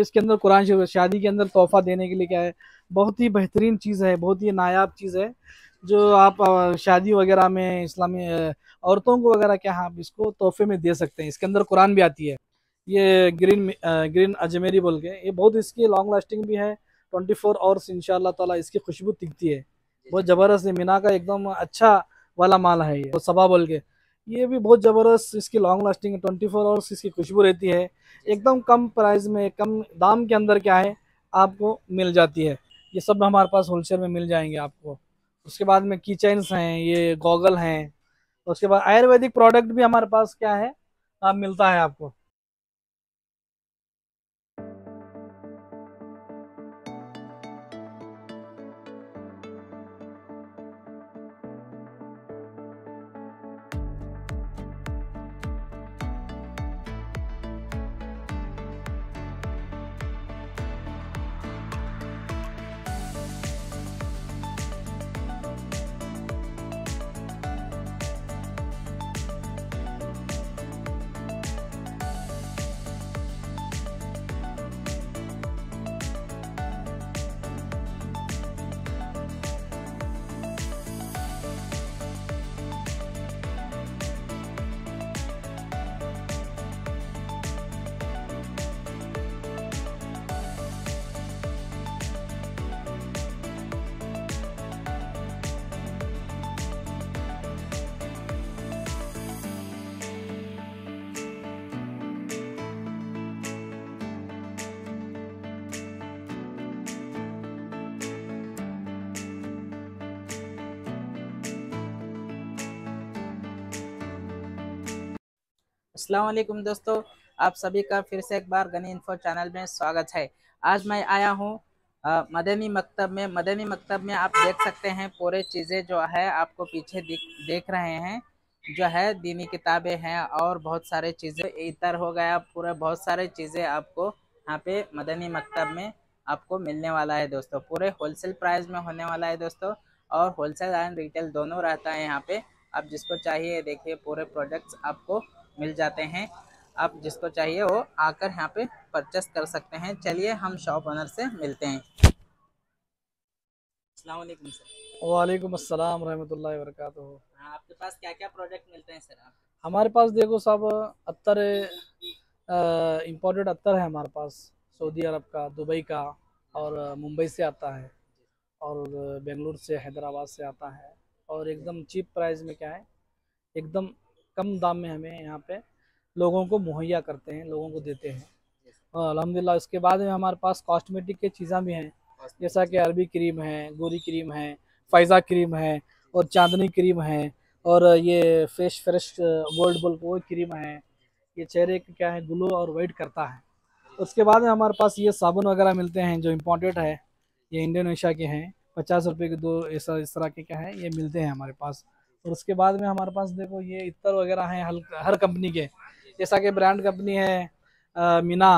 इसके अंदर कुरान शादी के अंदर तोहफा देने के लिए क्या है बहुत ही बेहतरीन चीज़ है बहुत ही नायाब चीज़ है जो आप शादी वगैरह में इस्लामी औरतों को वगैरह क्या आप इसको तोहफे में दे सकते हैं इसके अंदर कुरान भी आती है ये ग्रीन ग्रीन अजमेरी बोल के ये बहुत इसकी लॉन्ग लास्टिंग भी है ट्वेंटी फोर आवर्स इन ताला इसकी खुशबू दिखती है बहुत ज़बरदस्त है मीना का एकदम अच्छा वाला माल है ये तो सबा बोल के ये भी बहुत ज़बरदस्त इसकी लॉन्ग लास्टिंग है ट्वेंटी फोर आवर्स इसकी खुशबू रहती है एकदम कम प्राइस में कम दाम के अंदर क्या है आपको मिल जाती है ये सब हमारे पास होलसेल में मिल जाएंगे आपको उसके बाद में किचन्स हैं ये गॉगल हैं उसके बाद आयुर्वेदिक प्रोडक्ट भी हमारे पास क्या है आप मिलता है आपको अस्सलाम दोस्तों आप सभी का फिर से एक बार गनी इन्फो चैनल में स्वागत है आज मैं आया हूँ मदनी मकतब में मदनी मकतब में आप देख सकते हैं पूरे चीज़ें जो है आपको पीछे देख रहे हैं जो है दीनी किताबें हैं और बहुत सारे चीज़ें इतर हो गया पूरे बहुत सारे चीज़ें आपको यहाँ पे मदनी मकतब में आपको मिलने वाला है दोस्तों पूरे होलसेल प्राइस में होने वाला है दोस्तों और होलसेल एंड रिटेल दोनों रहता है यहाँ पे आप जिसको चाहिए देखिए पूरे प्रोडक्ट्स आपको मिल जाते हैं आप जिसको चाहिए वो आकर यहाँ पे परचेस कर सकते हैं चलिए हम शॉप ऑनर से मिलते हैं वालेकुम अस्सलाम रहमतुल्लाहि वरकत हाँ, आपके पास क्या क्या प्रोडक्ट मिलते हैं सर हमारे पास देखो साहब अत्तर इम्पोर्टेड अत्तर है हमारे पास सऊदी अरब का दुबई का और मुंबई से आता है और बेंगलुरु से हैदराबाद से आता है और एकदम चीप प्राइस में क्या है एकदम कम दाम में हमें यहाँ पे लोगों को मुहैया करते हैं लोगों को देते हैं और हाँ, अलहमदिल्ला उसके बाद में हमारे पास कॉस्मेटिक के चीज़ें भी हैं जैसा कि अरबी क्रीम है गोरी क्रीम है फैज़ा क्रीम है और चांदनी क्रीम है और ये फ्रेश फ्रेश गोल्ड बल्क वो क्रीम है ये चेहरे का क्या है ग्लो और वाइट करता है उसके बाद में हमारे पास ये साबुन वगैरह मिलते हैं जो इम्पोर्टेड है ये इंडोनेशिया के हैं पचास रुपये के दो ऐसा इस तरह के क्या है ये मिलते हैं हमारे पास और उसके बाद में हमारे पास देखो ये इतर वगैरह हैं हर, हर कंपनी के जैसा कि ब्रांड कंपनी है आ, मीना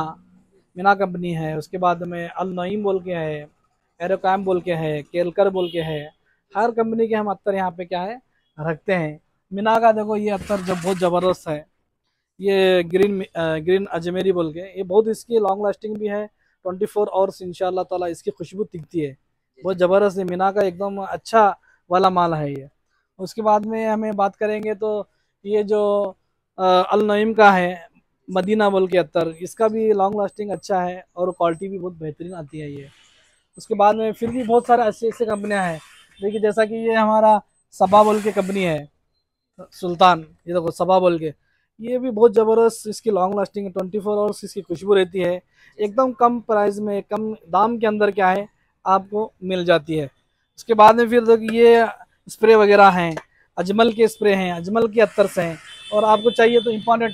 मीना कंपनी है उसके बाद में अल नईम बोल के है एरोकैम बोल के है केलकर बोल के है हर कंपनी के हम अत्तर यहाँ पे क्या है रखते हैं मीना का देखो ये अत्तर जब बहुत ज़बरदस्त है ये ग्रीन ग्रीन अजमेरी बोल के ये बहुत इसकी लॉन्ग लास्टिंग भी है ट्वेंटी फोर आवर्स इन इसकी खुशबू दिखती है बहुत ज़बरदस्त है मीना का एकदम अच्छा वाला माल है ये उसके बाद में हमें बात करेंगे तो ये जो नईम का है मदीना बोल के अत्तर इसका भी लॉन्ग लास्टिंग अच्छा है और क्वालिटी भी बहुत बेहतरीन आती है ये उसके बाद में फिर भी बहुत सारे ऐसे ऐसे कंपनियाँ हैं देखिए जैसा कि ये हमारा सबा बोल के कंपनी है सुल्तान ये देखो सबा बोल के ये भी बहुत ज़बरदस्त इसकी लॉन्ग लास्टिंग है ट्वेंटी फोर आवर्स इसकी खुशबू रहती है एकदम कम प्राइस में कम दाम के अंदर क्या है आपको मिल जाती है उसके बाद में फिर देखिए स्प्रे वगैरह हैं अजमल के स्प्रे हैं अजमल के से हैं और आपको चाहिए तो इम्पोर्टेंट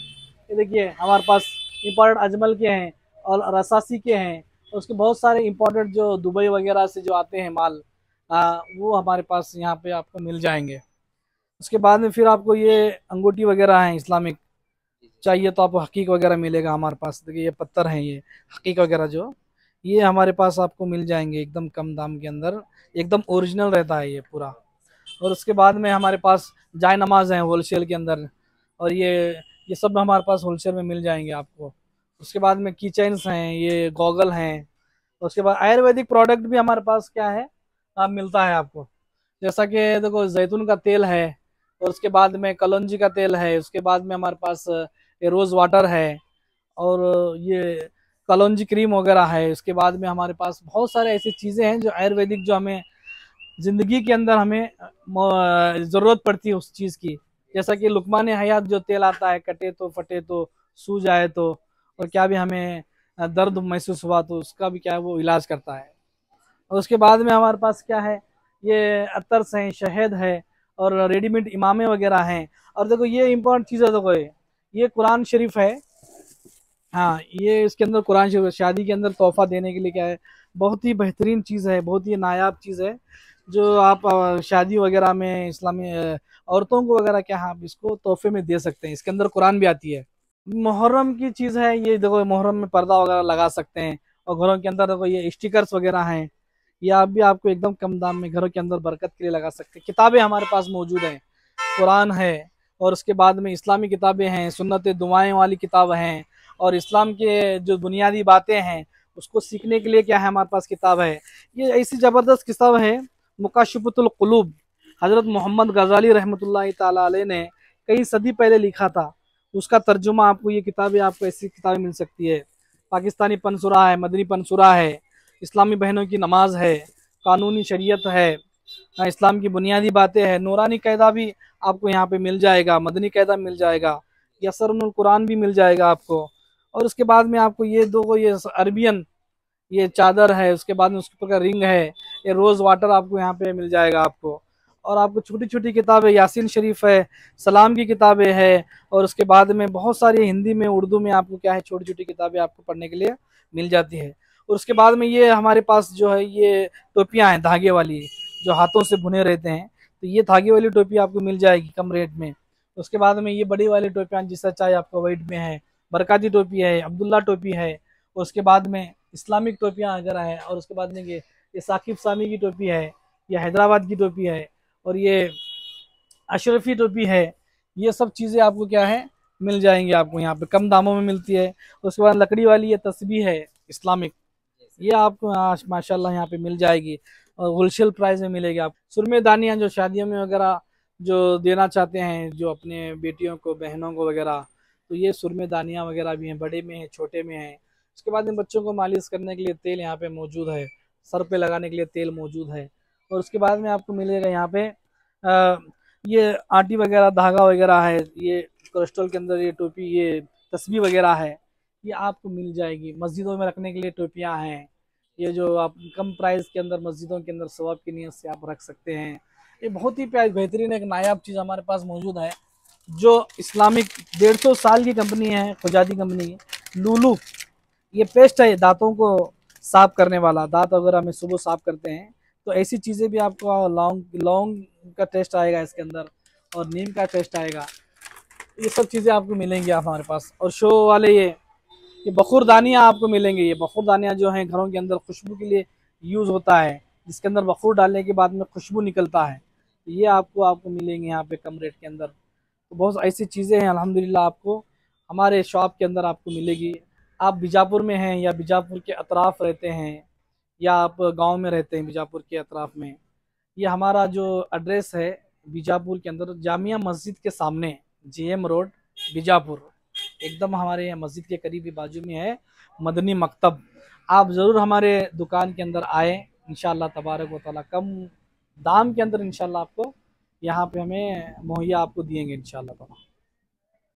ये देखिए हमारे पास इम्पोर्टेंट अजमल के हैं और रसासी के हैं और उसके बहुत सारे इम्पोर्टेंट जो दुबई वगैरह से जो आते हैं माल आ, वो हमारे पास यहाँ पे आपको मिल जाएंगे उसके बाद में फिर आपको ये अंगूठी वगैरह हैं इस्लामिक चाहिए तो आपको हकीक वगैरह मिलेगा हमारे पास देखिए ये पत्थर हैं ये हकीक वगैरह जो ये हमारे पास आपको मिल जाएंगे एकदम कम दाम के अंदर एकदम ओरिजिनल रहता है ये पूरा और उसके बाद में हमारे पास जाय नमाज हैं होलसेल के अंदर और ये ये सब हमारे पास होलसेल में मिल जाएंगे आपको उसके बाद में की हैं ये गॉगल हैं उसके बाद आयुर्वेदिक प्रोडक्ट भी हमारे पास क्या है आप मिलता है आपको जैसा कि देखो जैतून का तेल है और उसके बाद में कलौजी का तेल है उसके बाद में हमारे पास ये रोज़ वाटर है और ये कलौजी क्रीम वगैरह है उसके बाद में हमारे पास बहुत सारे ऐसी चीज़ें हैं जो आयुर्वेदिक जो हमें ज़िंदगी के अंदर हमें ज़रूरत पड़ती है उस चीज़ की जैसा कि लुकमान हयात जो तेल आता है कटे तो फटे तो सूज आए तो और क्या भी हमें दर्द महसूस हुआ तो उसका भी क्या है वो इलाज करता है और उसके बाद में हमारे पास क्या है ये अतरस हैं शहद है और रेडीमेड इमामे वगैरह हैं और देखो ये इम्पोर्टेंट चीज़ है देखो ये ये कुरान शरीफ है हाँ ये इसके अंदर कुरान शरीफ शादी के अंदर तोहफा देने के लिए क्या है बहुत ही बेहतरीन चीज़ है बहुत ही नायाब चीज़ है जो आप शादी वगैरह में इस्लामी औरतों को वगैरह क्या हाँ, आप इसको तोहफे में दे सकते हैं इसके अंदर कुरान भी आती है मुहर्रम की चीज़ है ये देखो मुहर्रम में पर्दा वगैरह लगा सकते हैं और घरों के अंदर देखो ये स्टिकर्स वगैरह हैं ये आप भी आपको एकदम कम दाम में घरों के अंदर बरकत के लिए लगा सकते हैं किताबें हमारे पास मौजूद हैं कुरान है और उसके बाद में इस्लामी किताबें हैं सुन्नत दुआएं वाली किताब हैं और इस्लाम के जो बुनियादी बातें हैं उसको सीखने के लिए क्या है हमारे पास किताब है ये ऐसी ज़बरदस्त किताब है मुकाशफ़तलकलूब हज़रत मोहम्मद गज़ाली रहमत ला ने कई सदी पहले लिखा था उसका तर्जुमा आपको ये किताबें आपको ऐसी किताबें मिल सकती है पाकिस्तानी पनसुरा है मदनी पनसुरा है इस्लामी बहनों की नमाज है कानूनी शरीयत है इस्लाम की बुनियादी बातें हैं नूरानी कैदा भी आपको यहाँ पे मिल जाएगा मदनी कैदा मिल जाएगा यसरकुरान भी मिल जाएगा आपको और उसके बाद में आपको ये दो ये अरबियन ये चादर है उसके बाद में उसके ऊपर का रिंग है ये रोज़ वाटर आपको यहाँ पे मिल जाएगा आपको और आपको छोटी छोटी किताबें यासिन शरीफ है सलाम की किताबें है और उसके बाद में बहुत सारी हिंदी में उर्दू में आपको क्या है छोटी छोटी किताबें आपको पढ़ने के लिए मिल जाती है और उसके बाद में ये हमारे पास जो है ये टोपियाँ हैं धागे वाली जो हाथों से बुने रहते हैं तो ये धागे वाली टोपी आपको मिल जाएगी कम रेट में उसके बाद में ये बड़ी वाली टोपियाँ जिसका चाहे आपको वाइट में है बरकती टोपी है अब्दुल्ला टोपी है उसके बाद में इस्लामिक टोपियाँ अगर हैं और उसके बाद में ये ये साकिब सामी की टोपी है ये हैदराबाद की टोपी है और ये अशरफी टोपी है ये सब चीज़ें आपको क्या है मिल जाएंगी आपको यहाँ पे कम दामों में मिलती है उसके बाद लकड़ी वाली ये तस्वीर है इस्लामिक ये आपको हाँ, माशाल्लाह यहाँ पे मिल जाएगी और होलसेल प्राइस में मिलेगी आप दानियाँ जो शादियों में वगैरह जो देना चाहते हैं जो अपने बेटियों को बहनों को वगैरह तो ये दानियाँ वगैरह भी हैं बड़े में हैं छोटे में हैं उसके बाद इन बच्चों को मालिश करने के लिए तेल यहाँ पर मौजूद है सर पे लगाने के लिए तेल मौजूद है और उसके बाद में आपको मिलेगा यहाँ पे आ, ये आटी वगैरह धागा वगैरह है ये कोलेस्ट्रोल के अंदर ये टोपी ये तस्वीर वगैरह है ये आपको मिल जाएगी मस्जिदों में रखने के लिए टोपियाँ हैं ये जो आप कम प्राइस के अंदर मस्जिदों के अंदर स्वाब की नीयत से आप रख सकते हैं ये बहुत ही प्यार बेहतरीन एक नायाब चीज़ हमारे पास मौजूद है जो इस्लामिक डेढ़ सौ साल की कंपनी है खुजादी कंपनी लूलू ये पेस्ट है दांतों को साफ करने वाला दांत वगैरह में सुबह साफ करते हैं तो ऐसी चीज़ें भी आपको लौंग लौंग का टेस्ट आएगा इसके अंदर और नीम का टेस्ट आएगा ये सब चीज़ें आपको मिलेंगी आप हमारे पास और शो वाले ये ये बखूरदानियाँ आपको मिलेंगे ये बखूरदानियाँ जो हैं घरों के अंदर खुशबू के लिए यूज़ होता है जिसके अंदर बखूर डालने के बाद में खुशबू निकलता है ये आपको आपको मिलेंगे यहाँ पे कम रेट के अंदर तो बहुत ऐसी चीज़ें हैं अल्हम्दुलिल्लाह आपको हमारे शॉप के अंदर आपको मिलेगी आप बीजापुर में हैं या बीजापुर के अतराफ़ रहते हैं या आप गांव में रहते हैं बीजापुर के अतराफ़ में ये हमारा जो एड्रेस है बीजापुर के अंदर जामिया मस्जिद के सामने जीएम रोड बीजापुर एकदम हमारे यहाँ मस्जिद के करीब ही बाजू में है मदनी मकतब आप ज़रूर हमारे दुकान के अंदर आए इन तबारक व ताली कम दाम के अंदर इन आपको यहाँ पे हमें मुहैया आपको दिएंगे इन शाला